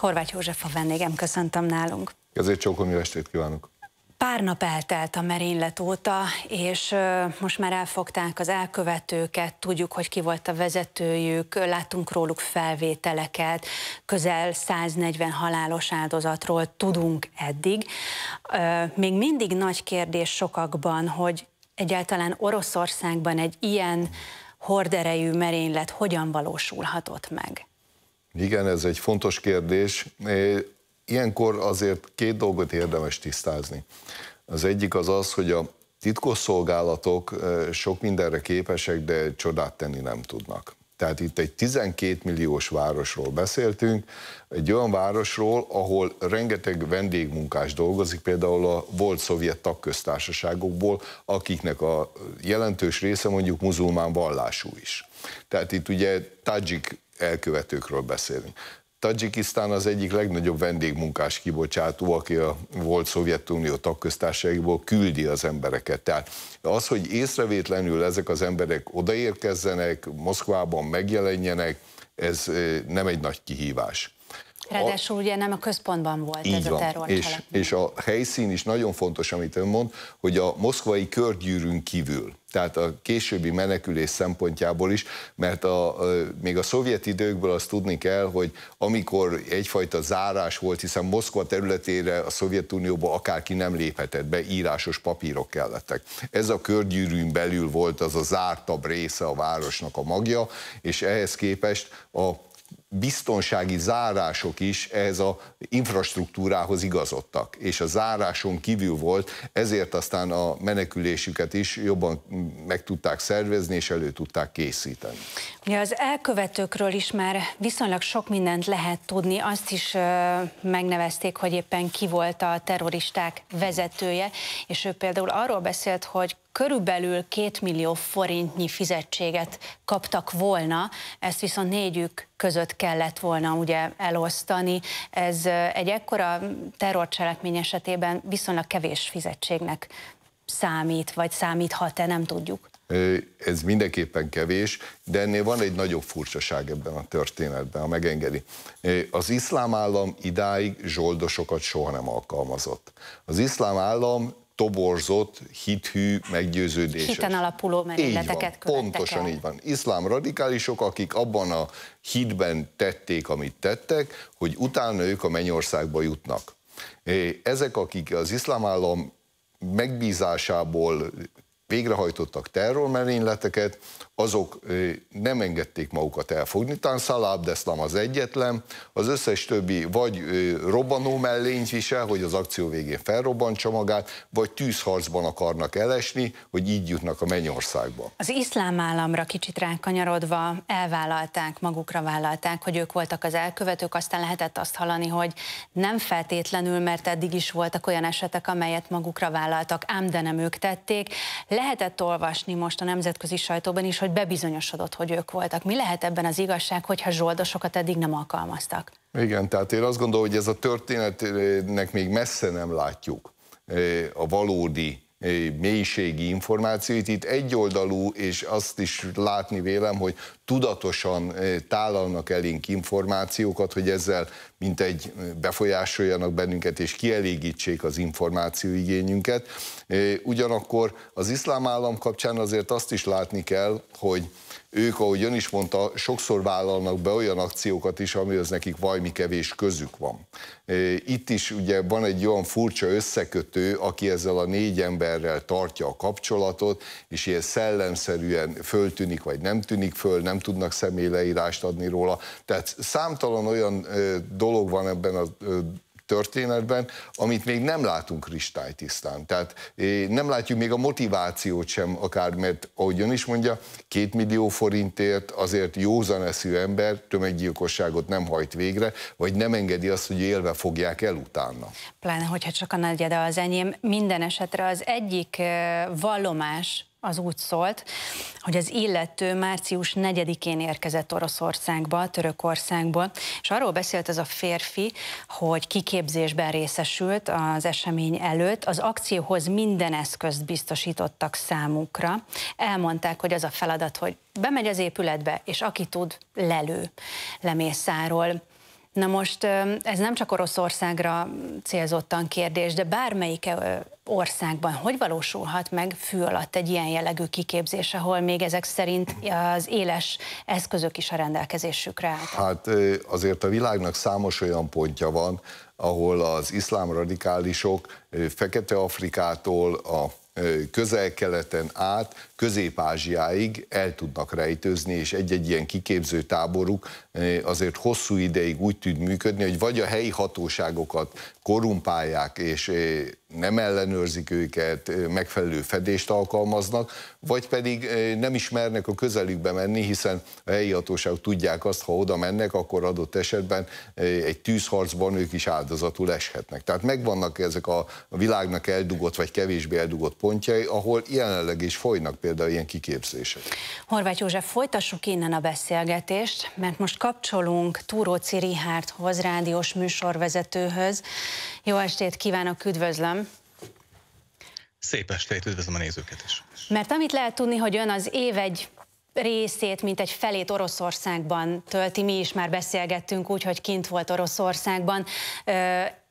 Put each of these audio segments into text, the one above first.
Horváth József a vendégem, köszöntöm nálunk. Ezért csókom, jó estét kívánok! Pár nap eltelt a merénylet óta, és most már elfogták az elkövetőket, tudjuk, hogy ki volt a vezetőjük, láttunk róluk felvételeket, közel 140 halálos áldozatról tudunk eddig. Még mindig nagy kérdés sokakban, hogy egyáltalán Oroszországban egy ilyen horderejű merénylet hogyan valósulhatott meg? Igen, ez egy fontos kérdés. Ilyenkor azért két dolgot érdemes tisztázni. Az egyik az az, hogy a titkosszolgálatok sok mindenre képesek, de csodát tenni nem tudnak. Tehát itt egy 12 milliós városról beszéltünk, egy olyan városról, ahol rengeteg vendégmunkás dolgozik, például a volt szovjet tagköztársaságokból, akiknek a jelentős része mondjuk muzulmán vallású is. Tehát itt ugye tajik elkövetőkről beszélünk. Tadzsikisztán az egyik legnagyobb vendégmunkás kibocsátó, aki a volt Szovjetunió tagköztársaságból küldi az embereket. Tehát az, hogy észrevétlenül ezek az emberek odaérkezzenek, Moszkvában megjelenjenek, ez eh, nem egy nagy kihívás. Ráadásul ugye nem a központban volt Így ez van. a terrorcselekmény. És, és a helyszín is nagyon fontos, amit ön mond, hogy a moszkvai körgyűrűn kívül, tehát a későbbi menekülés szempontjából is, mert a, még a szovjet időkből azt tudni kell, hogy amikor egyfajta zárás volt, hiszen Moszkva területére a Szovjetunióba akárki nem léphetett be, írásos papírok kellettek. Ez a körgyűrűn belül volt az a zártabb része a városnak a magja, és ehhez képest a biztonsági zárások is ehhez a infrastruktúrához igazodtak, és a záráson kívül volt, ezért aztán a menekülésüket is jobban meg tudták szervezni, és elő tudták készíteni. Ugye az elkövetőkről is már viszonylag sok mindent lehet tudni, azt is megnevezték, hogy éppen ki volt a terroristák vezetője, és ő például arról beszélt, hogy körülbelül két millió forintnyi fizetséget kaptak volna, ezt viszont négyük között kellett volna ugye elosztani. Ez egy ekkora terrorcselekmény esetében viszonylag kevés fizetségnek számít, vagy számíthat-e, nem tudjuk. Ez mindenképpen kevés, de ennél van egy nagyobb furcsaság ebben a történetben, ha megengedi. Az iszlám állam idáig zsoldosokat soha nem alkalmazott. Az iszlám állam toborzott, hithű meggyőződéses. Hiten alapuló merényleteket így van, Pontosan el. így van. Iszlám radikálisok, akik abban a hitben tették, amit tettek, hogy utána ők a mennyországba jutnak. Ezek, akik az iszlám állam megbízásából végrehajtottak terrormerényleteket, azok nem engedték magukat elfogni. Tán de Abdeslam az egyetlen, az összes többi vagy robbanó mellényt visel, hogy az akció végén felrobbantsa magát, vagy tűzharcban akarnak elesni, hogy így jutnak a mennyországba. Az iszlám államra kicsit rákanyarodva elvállalták, magukra vállalták, hogy ők voltak az elkövetők, aztán lehetett azt hallani, hogy nem feltétlenül, mert eddig is voltak olyan esetek, amelyet magukra vállaltak, ám de nem ők tették lehetett olvasni most a nemzetközi sajtóban is, hogy bebizonyosodott, hogy ők voltak. Mi lehet ebben az igazság, hogyha zsoldosokat eddig nem alkalmaztak? Igen, tehát én azt gondolom, hogy ez a történetnek még messze nem látjuk eh, a valódi mélységi információit. Itt egyoldalú, és azt is látni vélem, hogy tudatosan tálalnak elénk információkat, hogy ezzel mint egy befolyásoljanak bennünket, és kielégítsék az információigényünket. Ugyanakkor az iszlám állam kapcsán azért azt is látni kell, hogy ők, ahogy ön is mondta, sokszor vállalnak be olyan akciókat is, amihez nekik vajmi kevés közük van. Itt is ugye van egy olyan furcsa összekötő, aki ezzel a négy ember emberrel tartja a kapcsolatot, és ilyen szellemszerűen föltűnik, vagy nem tűnik föl, nem tudnak személyleírást adni róla. Tehát számtalan olyan dolog van ebben a történetben, amit még nem látunk kristálytisztán. Tehát eh, nem látjuk még a motivációt sem akár, mert ahogy ön is mondja, két millió forintért azért józan eszű ember tömeggyilkosságot nem hajt végre, vagy nem engedi azt, hogy élve fogják el utána. Pláne, hogyha csak a nagyjede az enyém, minden esetre az egyik eh, vallomás az úgy szólt, hogy az illető március 4-én érkezett Oroszországba, Törökországból, és arról beszélt ez a férfi, hogy kiképzésben részesült az esemény előtt, az akcióhoz minden eszközt biztosítottak számukra. Elmondták, hogy az a feladat, hogy bemegy az épületbe, és aki tud, lelő lemészáról. Na most ez nem csak Oroszországra célzottan kérdés, de bármelyik országban hogy valósulhat meg fű alatt egy ilyen jellegű kiképzés, ahol még ezek szerint az éles eszközök is a rendelkezésükre állt? Hát azért a világnak számos olyan pontja van, ahol az iszlám radikálisok Fekete-Afrikától a közel-keleten át, Közép-Ázsiáig el tudnak rejtőzni, és egy-egy ilyen kiképző táboruk azért hosszú ideig úgy tud működni, hogy vagy a helyi hatóságokat korumpálják, és nem ellenőrzik őket, megfelelő fedést alkalmaznak, vagy pedig nem ismernek a közelükbe menni, hiszen a helyi hatóságok tudják azt, ha oda mennek, akkor adott esetben egy tűzharcban ők is áldozatul eshetnek. Tehát megvannak ezek a világnak eldugott vagy kevésbé eldugott pontjai, ahol jelenleg is folynak például ilyen kiképzések. Horváth József, folytassuk innen a beszélgetést, mert most kapcsolunk Túróci Rihárdhoz, rádiós műsorvezetőhöz. Jó estét kívánok, üdvözlöm! Szép estét, üdvözlöm a nézőket is! Mert amit lehet tudni, hogy ön az év egy részét, mint egy felét Oroszországban tölti, mi is már beszélgettünk úgy, hogy kint volt Oroszországban.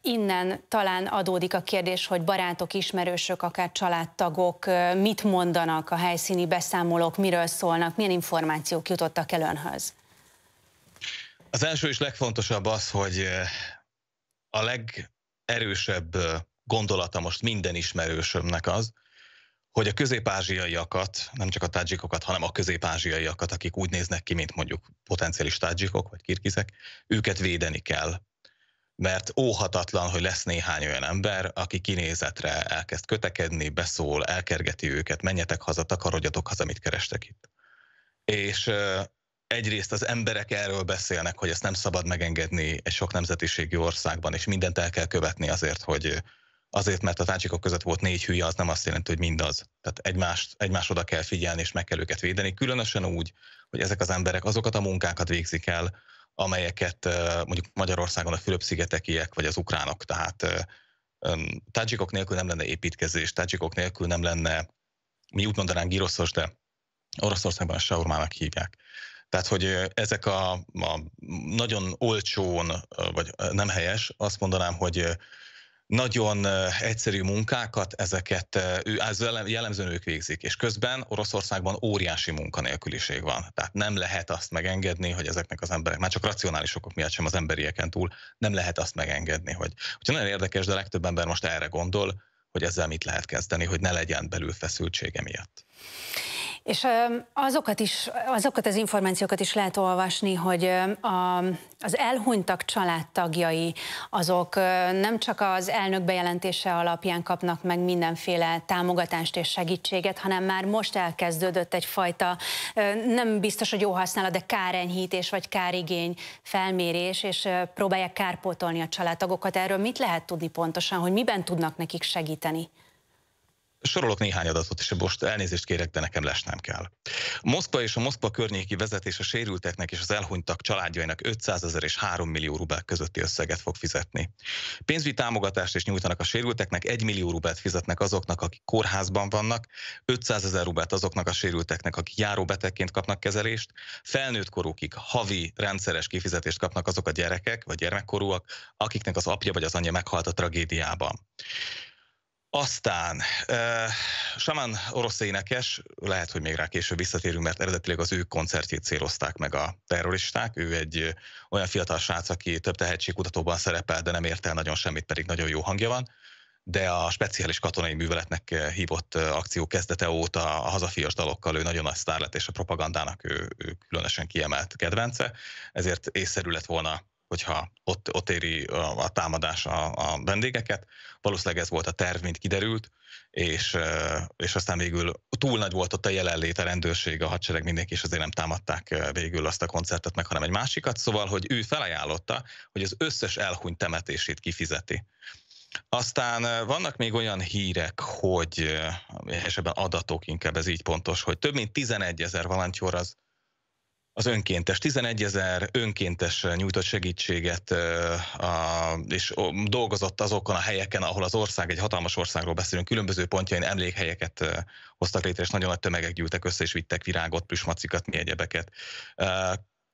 Innen talán adódik a kérdés, hogy barátok, ismerősök, akár családtagok mit mondanak a helyszíni beszámolók, miről szólnak, milyen információk jutottak el önhöz? Az első és legfontosabb az, hogy a legerősebb gondolata most minden ismerősömnek az, hogy a közép-ázsiaiakat, nem csak a tádzsikokat, hanem a közép-ázsiaiakat, akik úgy néznek ki, mint mondjuk potenciális tádzsikok vagy kirkizek, őket védeni kell. Mert óhatatlan, hogy lesz néhány olyan ember, aki kinézetre elkezd kötekedni, beszól, elkergeti őket, menjetek haza, takarodjatok haza, amit kerestek itt. És egyrészt az emberek erről beszélnek, hogy ezt nem szabad megengedni egy sok nemzetiségű országban, és mindent el kell követni azért, hogy azért, mert a tácsikok között volt négy hülye, az nem azt jelenti, hogy mindaz. Tehát egymást, egymás oda kell figyelni, és meg kell őket védeni, különösen úgy, hogy ezek az emberek azokat a munkákat végzik el, amelyeket mondjuk Magyarországon a Fülöp-szigetekiek vagy az ukránok. Tehát tácsikok nélkül nem lenne építkezés, tácsikok nélkül nem lenne, mi úgy mondanánk giroszos, de Oroszországban a saurmának hívják. Tehát, hogy ezek a, a nagyon olcsón, vagy nem helyes, azt mondanám, hogy nagyon egyszerű munkákat, ezeket ez jellemzően ők végzik, és közben Oroszországban óriási munkanélküliség van. Tehát nem lehet azt megengedni, hogy ezeknek az emberek, már csak racionális okok miatt sem az emberieken túl, nem lehet azt megengedni, hogy, hogy nagyon érdekes, de a legtöbb ember most erre gondol, hogy ezzel mit lehet kezdeni, hogy ne legyen belül feszültsége miatt. És azokat, is, azokat az információkat is lehet olvasni, hogy a, az elhunytak családtagjai azok nem csak az elnök bejelentése alapján kapnak meg mindenféle támogatást és segítséget, hanem már most elkezdődött egyfajta nem biztos, hogy jó használat, de kárenyhítés vagy kárigény felmérés, és próbálják kárpótolni a családtagokat. Erről mit lehet tudni pontosan, hogy miben tudnak nekik segíteni? Sorolok néhány adatot, és most elnézést kérek, de nekem lesnem kell. Moszkva és a Moszkva környéki vezetés a sérülteknek és az elhunytak családjainak 500 ezer és 3 millió rubel közötti összeget fog fizetni. Pénzügyi támogatást is nyújtanak a sérülteknek, 1 millió rubelt fizetnek azoknak, akik kórházban vannak, 500 ezer rubelt azoknak a sérülteknek, akik járóbetegként kapnak kezelést, felnőtt korúkig havi rendszeres kifizetést kapnak azok a gyerekek vagy gyermekkorúak, akiknek az apja vagy az anyja meghalt a tragédiában. Aztán uh, Samán orosz énekes, lehet, hogy még rá később visszatérünk, mert eredetileg az ő koncertjét célozták meg a terroristák. Ő egy olyan fiatal srác, aki több tehetségkutatóban szerepel, de nem ért el nagyon semmit, pedig nagyon jó hangja van. De a speciális katonai műveletnek hívott akció kezdete óta a hazafias dalokkal ő nagyon nagy sztár lett, és a propagandának ő, ő különösen kiemelt kedvence, ezért észszerű lett volna hogyha ott, ott éri a, támadás a, a vendégeket. Valószínűleg ez volt a terv, mint kiderült, és, és aztán végül túl nagy volt ott a jelenlét, a rendőrség, a hadsereg, mindenki, és azért nem támadták végül azt a koncertet meg, hanem egy másikat. Szóval, hogy ő felajánlotta, hogy az összes elhunyt temetését kifizeti. Aztán vannak még olyan hírek, hogy, és ebben adatok inkább, ez így pontos, hogy több mint 11 ezer valantyúr az az önkéntes. 11 ezer önkéntes nyújtott segítséget, és dolgozott azokon a helyeken, ahol az ország, egy hatalmas országról beszélünk, különböző pontjain emlékhelyeket hoztak létre, és nagyon nagy tömegek gyűltek össze, és vittek virágot, plüsmacikat, mi egyebeket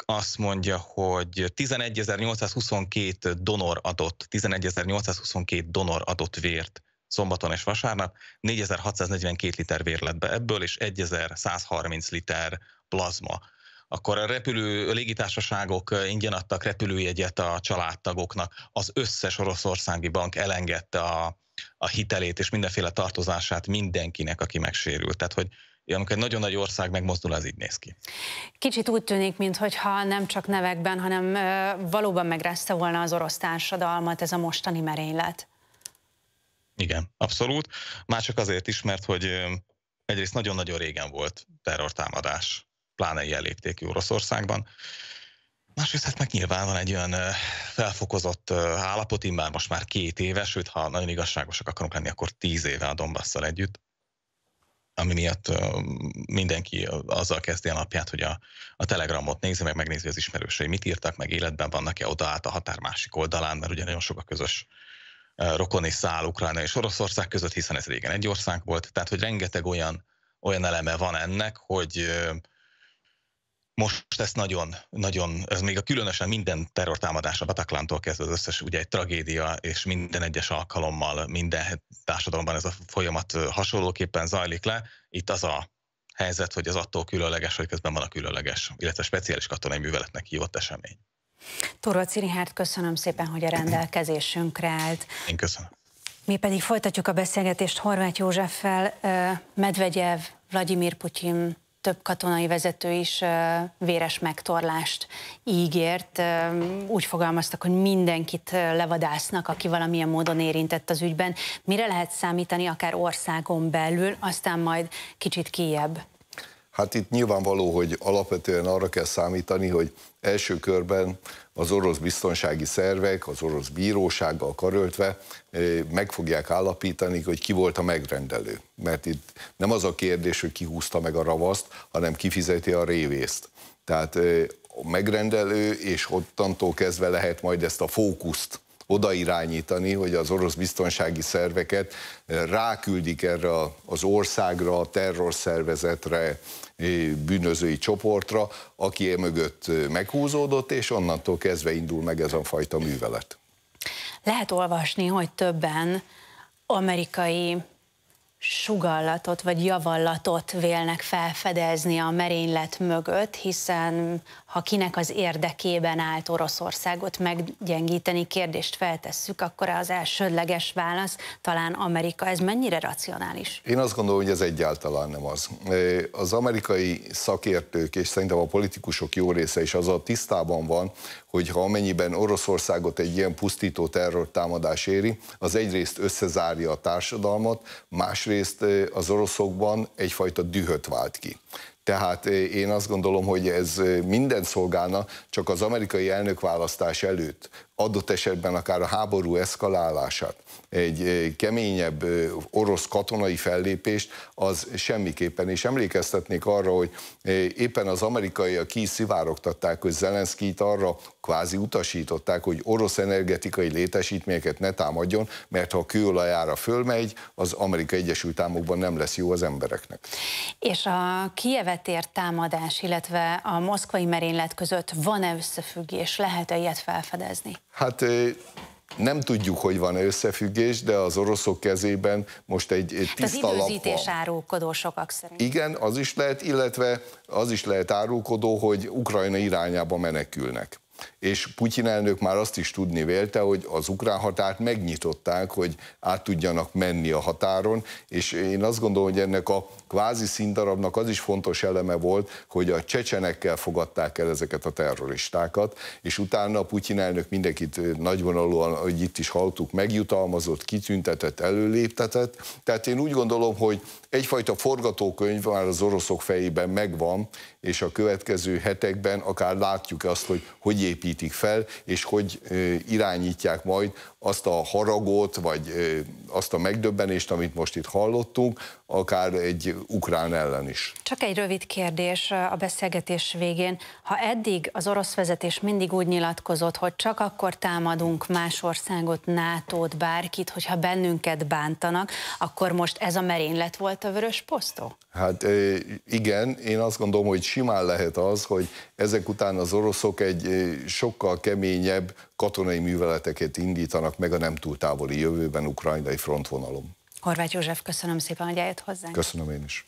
azt mondja, hogy 11.822 donor adott, 11.822 donor adott vért szombaton és vasárnap, 4642 liter vér lett be ebből, és 1130 liter plazma akkor a repülő a légitársaságok eh, ingyen adtak repülőjegyet a családtagoknak, az összes oroszországi bank elengedte a, a hitelét és mindenféle tartozását mindenkinek, aki megsérült. Tehát, hogy amikor egy nagyon nagy ország megmozdul, az így néz ki. Kicsit úgy tűnik, mintha nem csak nevekben, hanem eh, valóban megrázta volna az orosz társadalmat ez a mostani merénylet. Igen, abszolút. Már csak azért is, mert hogy eh, egyrészt nagyon-nagyon régen volt terrortámadás pláne ilyen léptékű Oroszországban. Másrészt hát meg nyilván van egy olyan felfokozott állapot, immár most már két éves, sőt, ha nagyon igazságosak akarunk lenni, akkor tíz éve a Donbasszal együtt, ami miatt mindenki azzal kezdi a napját, hogy a, a telegramot nézi, meg megnézi az ismerősei, mit írtak, meg életben vannak-e oda át a határ másik oldalán, mert ugye nagyon sok a közös rokoni száll Ukrajna és Oroszország között, hiszen ez régen egy ország volt. Tehát, hogy rengeteg olyan, olyan eleme van ennek, hogy most ezt nagyon, nagyon, ez még a különösen minden terrortámadás a Bataklántól kezdve az összes ugye egy tragédia, és minden egyes alkalommal minden társadalomban ez a folyamat hasonlóképpen zajlik le. Itt az a helyzet, hogy az attól különleges, hogy közben van a különleges, illetve speciális katonai műveletnek hívott esemény. Torvaci Rihárt, köszönöm szépen, hogy a rendelkezésünkre állt. Én köszönöm. Mi pedig folytatjuk a beszélgetést Horváth Józseffel, Medvegyev, Vladimir Putyin több katonai vezető is véres megtorlást ígért. Úgy fogalmaztak, hogy mindenkit levadásznak, aki valamilyen módon érintett az ügyben. Mire lehet számítani, akár országon belül, aztán majd kicsit kiebb. Hát itt nyilvánvaló, hogy alapvetően arra kell számítani, hogy első körben az orosz biztonsági szervek, az orosz bírósággal karöltve meg fogják állapítani, hogy ki volt a megrendelő. Mert itt nem az a kérdés, hogy ki húzta meg a ravaszt, hanem fizeti a révészt. Tehát a megrendelő, és ottantól kezdve lehet majd ezt a fókuszt oda irányítani, hogy az orosz biztonsági szerveket eh, ráküldik erre az országra, a terrorszervezetre, eh, bűnözői csoportra, aki e mögött eh, meghúzódott, és onnantól kezdve indul meg ez a fajta művelet. Lehet olvasni, hogy többen amerikai sugallatot vagy javallatot vélnek felfedezni a merénylet mögött, hiszen ha kinek az érdekében állt Oroszországot meggyengíteni kérdést feltesszük, akkor az elsődleges válasz talán Amerika. Ez mennyire racionális? Én azt gondolom, hogy ez egyáltalán nem az. Az amerikai szakértők és szerintem a politikusok jó része is az a tisztában van, hogy ha amennyiben Oroszországot egy ilyen pusztító terrortámadás éri, az egyrészt összezárja a társadalmat, másrészt másrészt az oroszokban egyfajta dühöt vált ki. Tehát én azt gondolom, hogy ez minden szolgálna, csak az amerikai elnökválasztás előtt adott esetben akár a háború eszkalálását, egy keményebb orosz katonai fellépést, az semmiképpen. És emlékeztetnék arra, hogy éppen az amerikaiak ki szivárogtatták, hogy Zelenszkijt arra kvázi utasították, hogy orosz energetikai létesítményeket ne támadjon, mert ha a kőolajára fölmegy, az Amerika Egyesült Államokban nem lesz jó az embereknek. És a kievetért támadás, illetve a moszkvai merénylet között van-e összefüggés, lehet-e ilyet felfedezni? Hát nem tudjuk, hogy van-e összefüggés, de az oroszok kezében most egy hát tiszta lap van. Az árulkodó sokak szerint. Igen, az is lehet, illetve az is lehet árulkodó, hogy Ukrajna irányába menekülnek és Putyin elnök már azt is tudni vélte, hogy az ukrán határt megnyitották, hogy át tudjanak menni a határon, és én azt gondolom, hogy ennek a kvázi színdarabnak az is fontos eleme volt, hogy a csecsenekkel fogadták el ezeket a terroristákat, és utána Putyin elnök mindenkit nagyvonalúan, hogy itt is halltuk, megjutalmazott, kitüntetett, előléptetett. Tehát én úgy gondolom, hogy egyfajta forgatókönyv már az oroszok fejében megvan, és a következő hetekben akár látjuk azt, hogy hogy építik fel, és hogy irányítják majd azt a haragot, vagy azt a megdöbbenést, amit most itt hallottunk, akár egy ukrán ellen is. Csak egy rövid kérdés a beszélgetés végén. Ha eddig az orosz vezetés mindig úgy nyilatkozott, hogy csak akkor támadunk más országot, NATO-t, bárkit, hogyha bennünket bántanak, akkor most ez a merénylet volt a vörös posztó? Hát igen, én azt gondolom, hogy simán lehet az, hogy ezek után az oroszok egy sokkal keményebb katonai műveleteket indítanak meg a nem túl távoli jövőben ukrajnai frontvonalon. Horváth József, köszönöm szépen, hogy eljött hozzánk. Köszönöm én is.